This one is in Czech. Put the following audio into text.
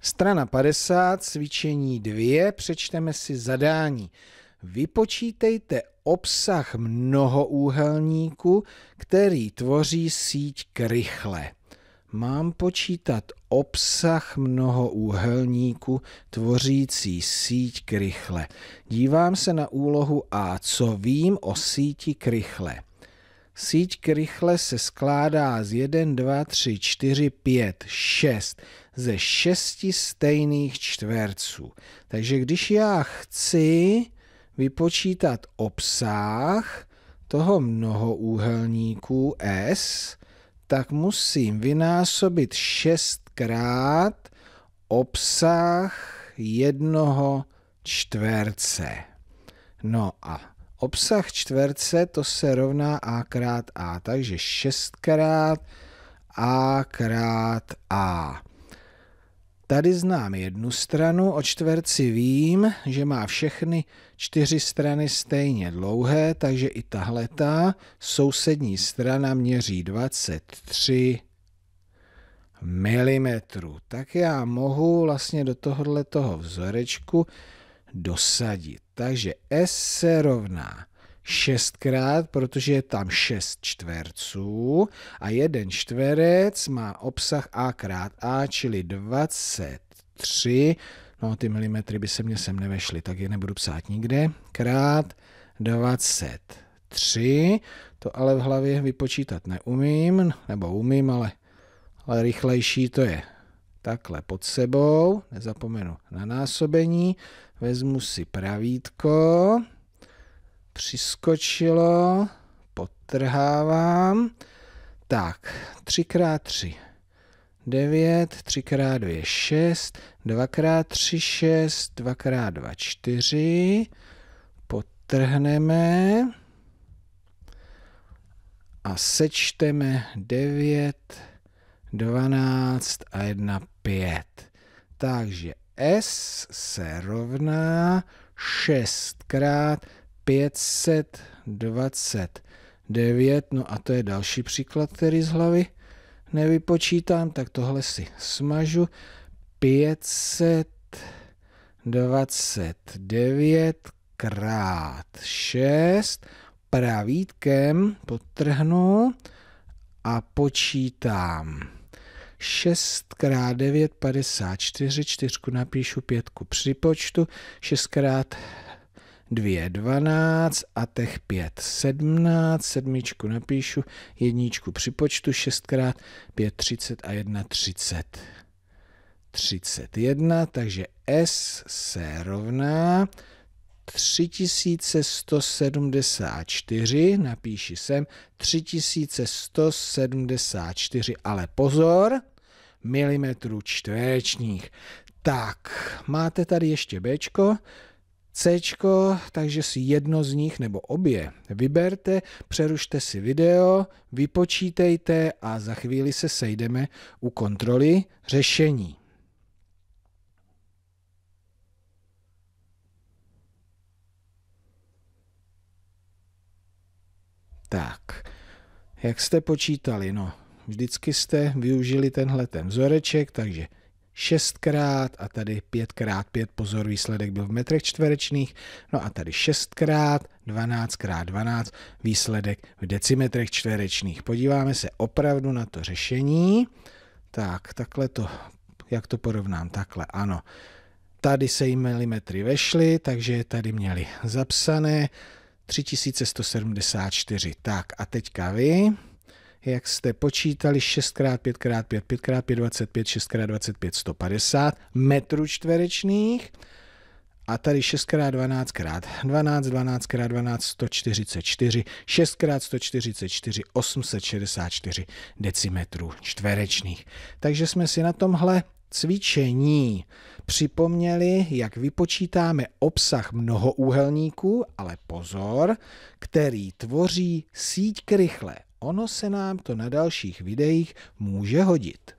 Strana 50, cvičení 2, přečteme si zadání. Vypočítejte obsah mnohoúhelníku, který tvoří síť krychle. Mám počítat obsah mnohoúhelníku tvořící síť krychle. Dívám se na úlohu A. Co vím o síti krychle? Síť rychle se skládá z 1, 2, 3, 4, 5, 6 ze šesti stejných čtverců. Takže když já chci vypočítat obsah toho mnohoúhelníku S, tak musím vynásobit 6 krát obsah jednoho čtverce. No a Obsah čtverce to se rovná a krát a, takže 6 krát a krát a. Tady znám jednu stranu, o čtverci vím, že má všechny čtyři strany stejně dlouhé, takže i tahle ta sousední strana měří 23 mm. Tak já mohu vlastně do tohohle toho vzorečku dosadit takže S se rovná 6 krát, protože je tam 6 čtverců a jeden čtverec má obsah A krát A, čili 23, no ty milimetry by se mě sem nevešly, tak je nebudu psát nikde, krát 23, to ale v hlavě vypočítat neumím, nebo umím, ale, ale rychlejší to je takhle pod sebou, nezapomenu na násobení, vezmu si pravítko, přiskočilo, podtrhávám, tak, 3x3, 9, 3x2, 6, 2x3, 6, 2x2, 4, podtrhneme a sečteme 9, 12 a 1, 5. Takže S se rovná 6 krát 529. No a to je další příklad, který z hlavy nevypočítám, tak tohle si smažu. 529 krát 6 pravítkem potrhnu a počítám. 6 x 9, 54, 4 napíšu 5 připočtu, 6 x 2, 12 a těch 5, 17, 7 napíšu, 1 připočtu, 6 x 5, 30 a 1, 30. 31, takže S se rovná 3174, napíši sem, 3174, ale pozor, milimetrů čtverečních. Tak, máte tady ještě Bčko, C, takže si jedno z nich nebo obě vyberte, přerušte si video, vypočítejte a za chvíli se sejdeme u kontroly řešení. Tak, jak jste počítali? No, vždycky jste využili tenhle ten vzoreček, takže šestkrát a tady pětkrát pět, pozor, výsledek byl v metrech čtverečných, no a tady šestkrát, dvanáctkrát dvanáct, výsledek v decimetrech čtverečných. Podíváme se opravdu na to řešení. Tak, takhle to, jak to porovnám, takhle, ano. Tady se jim milimetry vešly, takže tady měli zapsané, 3174. Tak a teďka vy, jak jste počítali, 6x5x5, 5x5, 25, 6x25, 150 metrů čtverečných. A tady 6x12x12, 12x12, x 12 144, 6x144, 864 decimetrů čtverečných. Takže jsme si na tomhle cvičení připomněli, jak vypočítáme obsah mnohoúhelníku, ale pozor, který tvoří síť krychle. Ono se nám to na dalších videích může hodit.